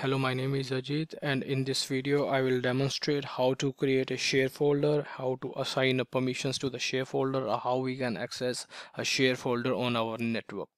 Hello, my name is Ajit and in this video I will demonstrate how to create a share folder, how to assign permissions to the share folder or how we can access a share folder on our network.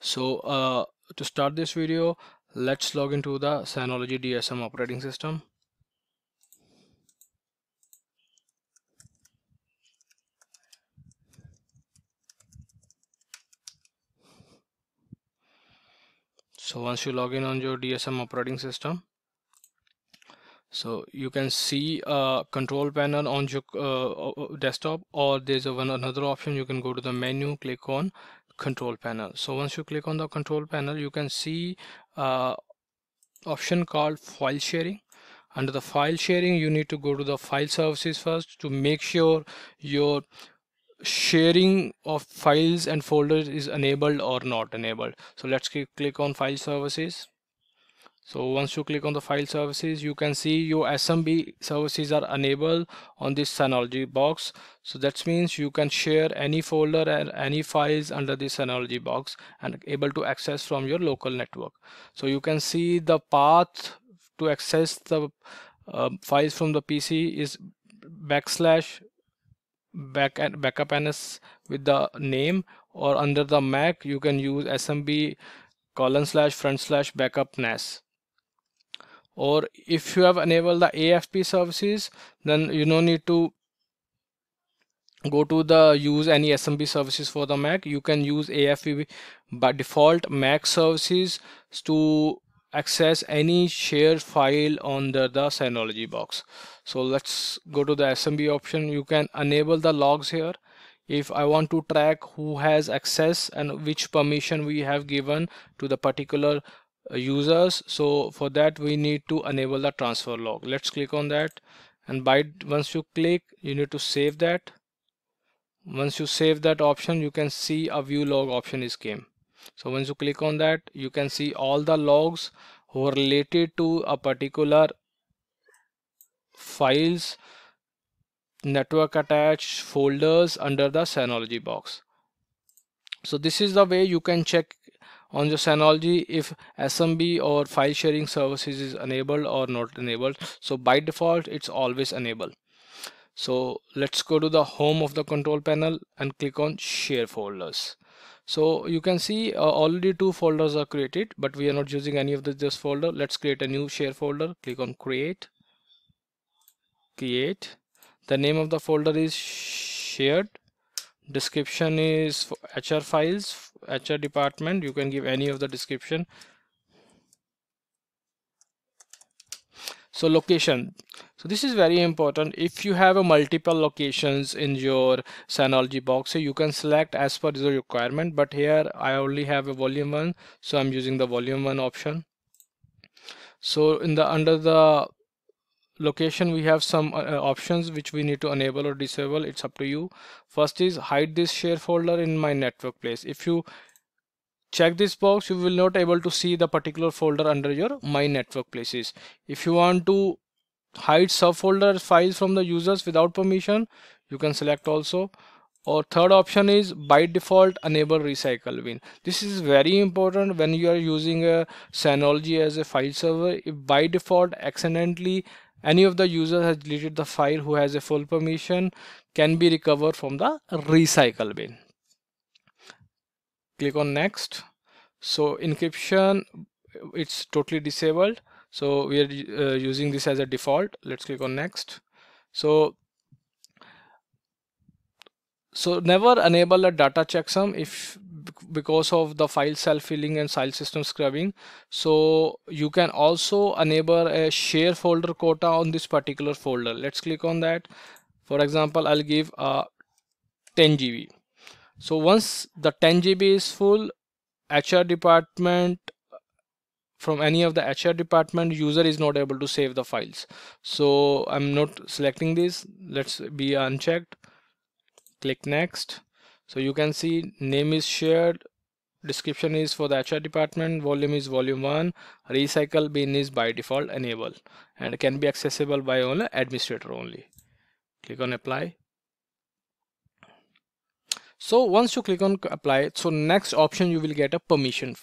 So uh, to start this video, let's log into the Synology DSM operating system. so once you log in on your DSM operating system so you can see a control panel on your uh, desktop or there's a one another option you can go to the menu click on control panel so once you click on the control panel you can see uh, option called file sharing under the file sharing you need to go to the file services first to make sure your sharing of files and folders is enabled or not enabled so let's click on file services so once you click on the file services you can see your smb services are enabled on this synology box so that means you can share any folder and any files under this synology box and able to access from your local network so you can see the path to access the uh, files from the pc is backslash back and backup NS with the name or under the Mac you can use SMB colon slash front slash backup NAS or if you have enabled the AFP services then you no need to go to the use any SMB services for the Mac you can use AFP by default Mac services to access any shared file under the Synology box. So let's go to the SMB option. You can enable the logs here. If I want to track who has access and which permission we have given to the particular uh, users. So for that we need to enable the transfer log. Let's click on that. And by once you click, you need to save that. Once you save that option, you can see a view log option is came so once you click on that you can see all the logs who are related to a particular files network attached folders under the Synology box so this is the way you can check on your Synology if SMB or file sharing services is enabled or not enabled so by default it's always enabled so let's go to the home of the control panel and click on share folders so you can see uh, already two folders are created but we are not using any of the, this folder let's create a new share folder click on create create the name of the folder is shared description is hr files hr department you can give any of the description so location so this is very important if you have a multiple locations in your synology box so you can select as per the requirement but here i only have a volume one so i'm using the volume one option so in the under the location we have some uh, uh options which we need to enable or disable it's up to you first is hide this share folder in my network place if you check this box you will not able to see the particular folder under your my network places if you want to hide subfolder files from the users without permission you can select also or third option is by default enable recycle bin this is very important when you are using a synology as a file server if by default accidentally any of the users has deleted the file who has a full permission can be recovered from the recycle bin click on next so encryption it's totally disabled so we are uh, using this as a default let's click on next so so never enable a data checksum if because of the file self-filling and file system scrubbing so you can also enable a share folder quota on this particular folder let's click on that for example i'll give a uh, 10 gb so once the 10 GB is full HR department from any of the HR department user is not able to save the files so I'm not selecting this let's be unchecked click next so you can see name is shared description is for the HR department volume is volume 1 recycle bin is by default enabled, and can be accessible by only administrator only click on apply so once you click on apply so next option you will get a permission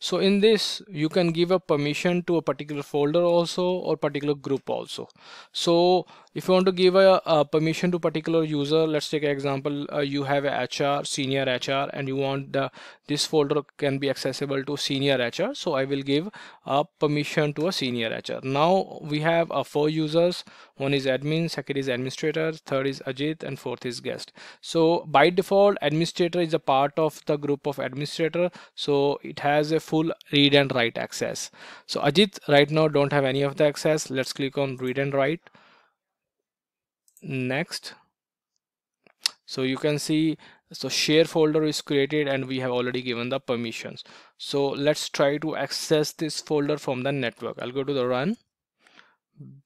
so in this you can give a permission to a particular folder also or particular group also so if you want to give a, a permission to particular user let's take an example uh, you have a HR senior HR and you want the this folder can be accessible to senior HR so I will give a permission to a senior HR now we have uh, four users one is admin second is administrator third is Ajit and fourth is guest so by default administrator is a part of the group of administrator so it has a full read and write access so Ajit right now don't have any of the access let's click on read and write next so you can see so share folder is created and we have already given the permissions so let's try to access this folder from the network i'll go to the run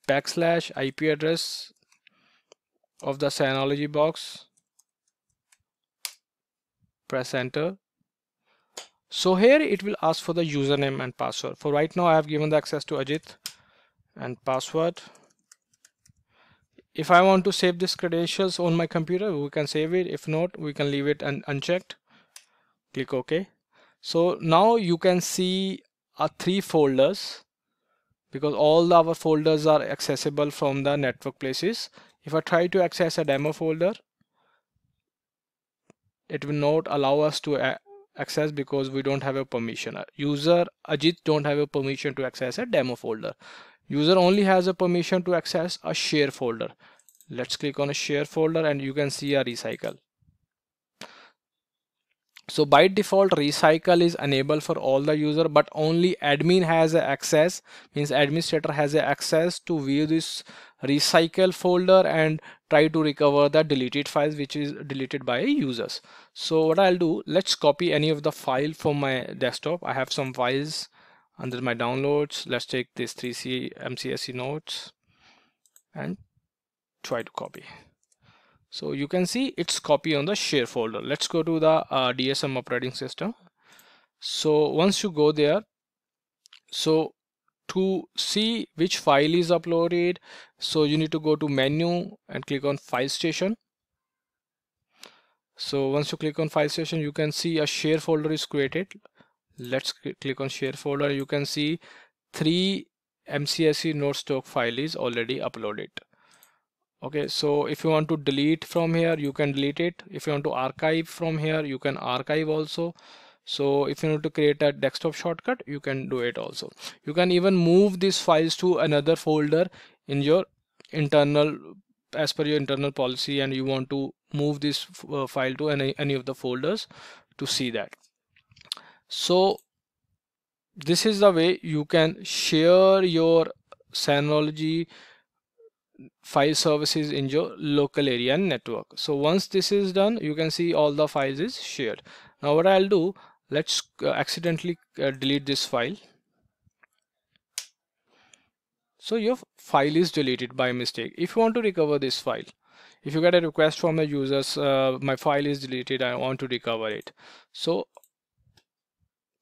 backslash ip address of the synology box press enter so here it will ask for the username and password for right now i have given the access to ajit and password if I want to save this credentials on my computer we can save it if not we can leave it un unchecked click OK so now you can see our three folders because all our folders are accessible from the network places if I try to access a demo folder it will not allow us to access because we don't have a permission uh, user Ajit don't have a permission to access a demo folder user only has a permission to access a share folder let's click on a share folder and you can see a recycle so by default recycle is enabled for all the user but only admin has access means administrator has access to view this recycle folder and try to recover the deleted files which is deleted by users so what I'll do let's copy any of the file from my desktop I have some files under my downloads let's take this 3c MCSE notes and try to copy so you can see it's copy on the share folder let's go to the uh, dsm operating system so once you go there so to see which file is uploaded so you need to go to menu and click on file station so once you click on file station you can see a share folder is created let's click on share folder you can see three mcse node stock file is already uploaded okay so if you want to delete from here you can delete it if you want to archive from here you can archive also so if you need to create a desktop shortcut you can do it also you can even move these files to another folder in your internal as per your internal policy and you want to move this uh, file to any, any of the folders to see that so this is the way you can share your Synology file services in your local area and network so once this is done you can see all the files is shared now what I'll do let's uh, accidentally uh, delete this file so your file is deleted by mistake if you want to recover this file if you get a request from the users uh, my file is deleted I want to recover it so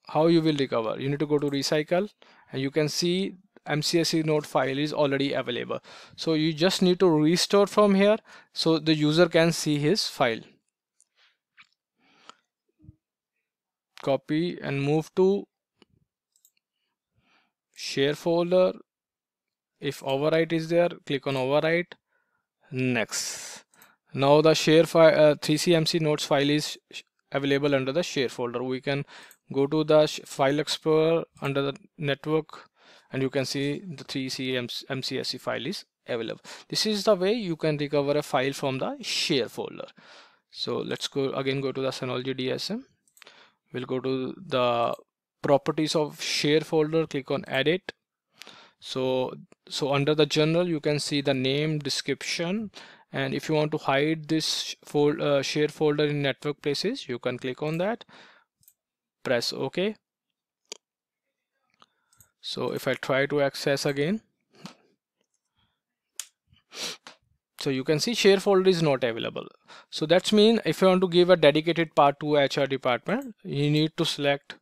how you will recover you need to go to recycle and you can see mcsc node file is already available so you just need to restore from here so the user can see his file copy and move to share folder if overwrite is there click on overwrite next now the share file uh, 3cmc Notes file is available under the share folder we can go to the file explorer under the network and you can see the 3c mcsc file is available this is the way you can recover a file from the share folder so let's go again go to the synology dsm we'll go to the properties of share folder click on edit so so under the general you can see the name description and if you want to hide this fold, uh, share folder in network places you can click on that press ok so if I try to access again so you can see share folder is not available so that's mean if you want to give a dedicated part to HR department you need to select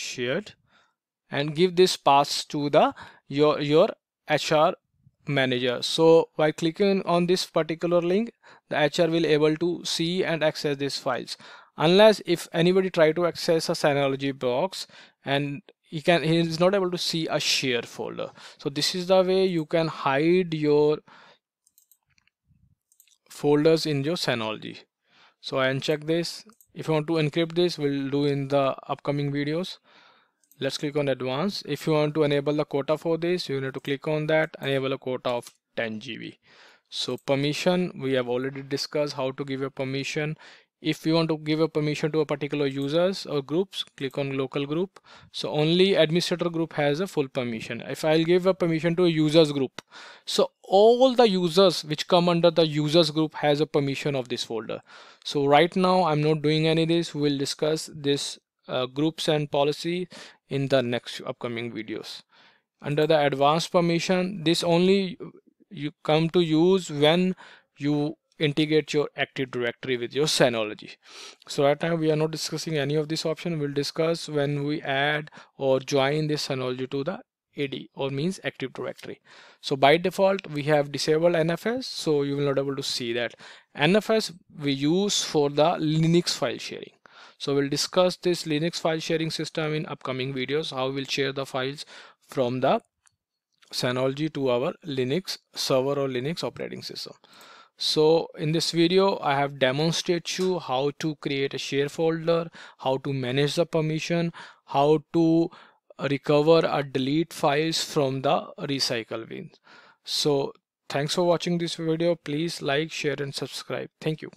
shared and give this pass to the your your HR manager so by clicking on this particular link the HR will able to see and access these files unless if anybody try to access a synology box and he can he is not able to see a share folder so this is the way you can hide your folders in your synology so I uncheck this if you want to encrypt this we'll do in the upcoming videos let's click on advanced if you want to enable the quota for this you need to click on that enable a quota of 10 GB so permission we have already discussed how to give a permission if you want to give a permission to a particular users or groups click on local group so only administrator group has a full permission if i'll give a permission to a users group so all the users which come under the users group has a permission of this folder so right now i'm not doing any this we'll discuss this uh, groups and policy in the next upcoming videos under the advanced permission this only you come to use when you integrate your Active Directory with your Synology. So right now we are not discussing any of this option. We'll discuss when we add or join this Synology to the AD or means Active Directory. So by default we have disabled NFS so you will not able to see that. NFS we use for the Linux file sharing. So we'll discuss this Linux file sharing system in upcoming videos how we'll share the files from the Synology to our Linux server or Linux operating system so in this video I have demonstrated you how to create a share folder how to manage the permission how to recover or delete files from the recycle bin. so thanks for watching this video please like share and subscribe thank you